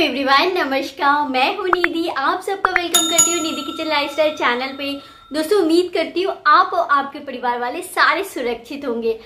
everyone नमस्कार मैं हूँ निधि आप सबका वेलकम करती हूँ निधि किचन लाइफस्टाइल चैनल पे दोस्तों उम्मीद करती हूँ आप और आपके परिवार वाले सारे सुरक्षित होंगे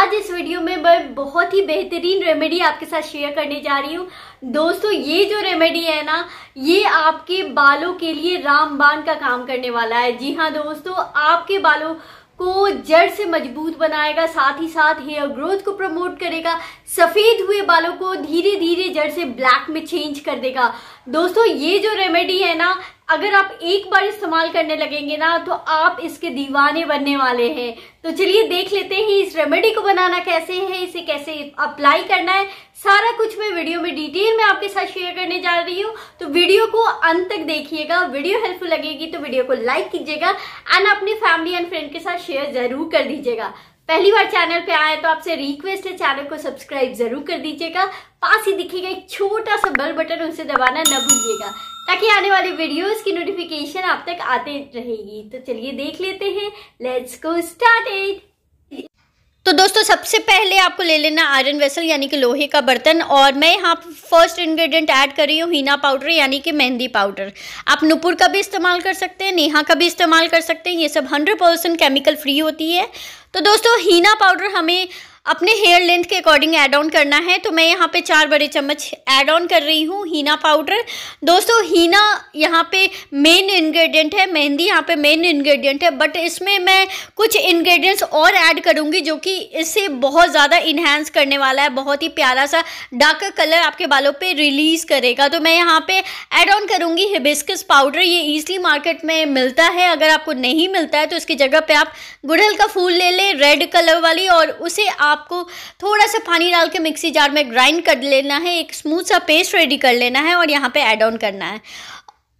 आज इस वीडियो में मैं बहुत ही बेहतरीन रेमेडी आपके साथ शेयर करने जा रही हूँ दोस्तों ये जो रेमेडी है ना ये आपके बालों के लिए रामबान का काम करने वाला है जी हाँ दोस्तों आपके बालों को जड़ से मजबूत बनाएगा साथ ही साथ हेयर ग्रोथ को प्रमोट करेगा सफेद हुए बालों को धीरे धीरे जड़ से ब्लैक में चेंज कर देगा दोस्तों ये जो रेमेडी है ना अगर आप एक बार इस्तेमाल करने लगेंगे ना तो आप इसके दीवाने बनने वाले हैं तो चलिए देख लेते हैं इस रेमेडी को बनाना कैसे है इसे कैसे अप्लाई करना है सारा कुछ मैं वीडियो में डिटेल में आपके साथ शेयर करने जा रही हूँ तो वीडियो को अंत तक देखिएगा वीडियो हेल्पफुल लगेगी तो वीडियो को लाइक कीजिएगा एंड अपने फैमिली एंड फ्रेंड के साथ शेयर जरूर कर दीजिएगा पहली बार चैनल पे आए तो आपसे रिक्वेस्ट है चैनल को सब्सक्राइब जरूर कर दीजिएगा पास ही दिखेगा एक छोटा सा बेल बटन उसे दबाना न भूलिएगा ताकि आने वाले वीडियोस की नोटिफिकेशन आप तक आते रहेगी तो चलिए देख लेते हैं लेट्स गो स्टार्टेड तो दोस्तों सबसे पहले आपको ले लेना आयरन वेसल यानी कि लोहे का बर्तन और मैं यहाँ फर्स्ट इंग्रेडिएंट ऐड कर रही हूँ हीना पाउडर यानी कि मेहंदी पाउडर आप नुपुर का भी इस्तेमाल कर सकते हैं नेहा का भी इस्तेमाल कर सकते हैं ये सब 100 परसेंट केमिकल फ्री होती है तो दोस्तों हीना पाउडर हमें अपने हेयर लेंथ के अकॉर्डिंग ऐड ऑन करना है तो मैं यहाँ पे चार बड़े चम्मच ऐड ऑन कर रही हूँ हीना पाउडर दोस्तों हीना यहाँ पे मेन इंग्रेडिएंट है मेहंदी यहाँ पे मेन इंग्रेडिएंट है बट इसमें मैं कुछ इंग्रेडिएंट्स और ऐड करूँगी जो कि इसे बहुत ज़्यादा इन्हेंस करने वाला है बहुत ही प्यारा सा डार्क कलर आपके बालों पर रिलीज़ करेगा तो मैं यहाँ पर ऐड ऑन करूँगी हिबिस्कस पाउडर ये ईजली मार्केट में मिलता है अगर आपको नहीं मिलता है तो इसकी जगह पर आप गुड़हल का फूल ले लें रेड कलर वाली और उसे आप आपको थोड़ा सा पानी डाल के मिक्सी जार में ग्राइंड कर लेना है एक स्मूथ सा पेस्ट रेडी कर लेना है और यहाँ पे ऐड ऑन करना है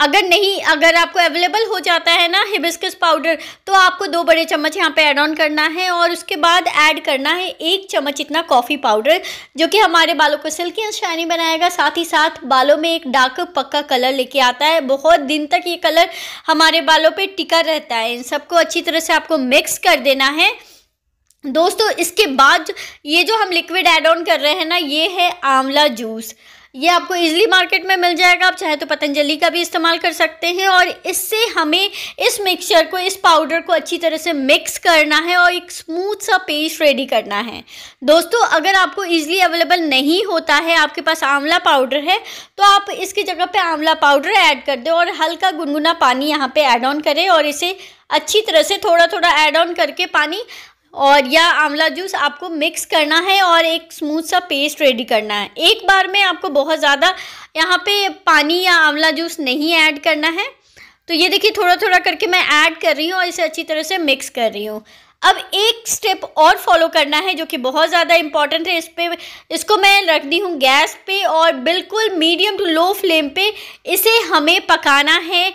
अगर नहीं अगर आपको अवेलेबल हो जाता है ना हिबिस्कस पाउडर तो आपको दो बड़े चम्मच यहाँ पे ऐड ऑन करना है और उसके बाद ऐड करना है एक चम्मच इतना कॉफ़ी पाउडर जो कि हमारे बालों को सिल्की एंड शाइनी बनाएगा साथ ही साथ बालों में एक डार्क पक्का कलर लेके आता है बहुत दिन तक ये कलर हमारे बालों पर टिका रहता है इन सबको अच्छी तरह से आपको मिक्स कर देना है दोस्तों इसके बाद ये जो हम लिक्विड एड ऑन कर रहे हैं ना ये है आंवला जूस ये आपको इजली मार्केट में मिल जाएगा आप चाहे तो पतंजलि का भी इस्तेमाल कर सकते हैं और इससे हमें इस मिक्सचर को इस पाउडर को अच्छी तरह से मिक्स करना है और एक स्मूथ सा पेस्ट रेडी करना है दोस्तों अगर आपको इजली अवेलेबल नहीं होता है आपके पास आंवला पाउडर है तो आप इसकी जगह पे आंवला पाउडर ऐड कर दें और हल्का गुनगुना पानी यहाँ पर ऐड ऑन करें और इसे अच्छी तरह से थोड़ा थोड़ा ऐड ऑन करके पानी और या आंवला जूस आपको मिक्स करना है और एक स्मूथ सा पेस्ट रेडी करना है एक बार में आपको बहुत ज़्यादा यहाँ पे पानी या आंवला जूस नहीं ऐड करना है तो ये देखिए थोड़ा थोड़ा करके मैं ऐड कर रही हूँ और इसे अच्छी तरह से मिक्स कर रही हूँ अब एक स्टेप और फॉलो करना है जो कि बहुत ज़्यादा इम्पॉर्टेंट है इस पर इसको मैं रख दी हूँ गैस पे और बिल्कुल मीडियम टू लो फ्लेम पे इसे हमें पकाना है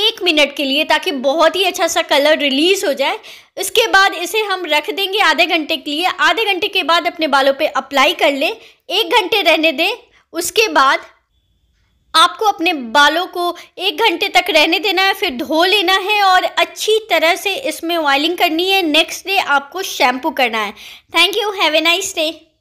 एक मिनट के लिए ताकि बहुत ही अच्छा सा कलर रिलीज़ हो जाए इसके बाद इसे हम रख देंगे आधे घंटे के लिए आधे घंटे के बाद अपने बालों पर अप्लाई कर लें एक घंटे रहने दें उसके बाद आपको अपने बालों को एक घंटे तक रहने देना है फिर धो लेना है और अच्छी तरह से इसमें ऑयलिंग करनी है नेक्स्ट डे आपको शैम्पू करना है thank you have a nice day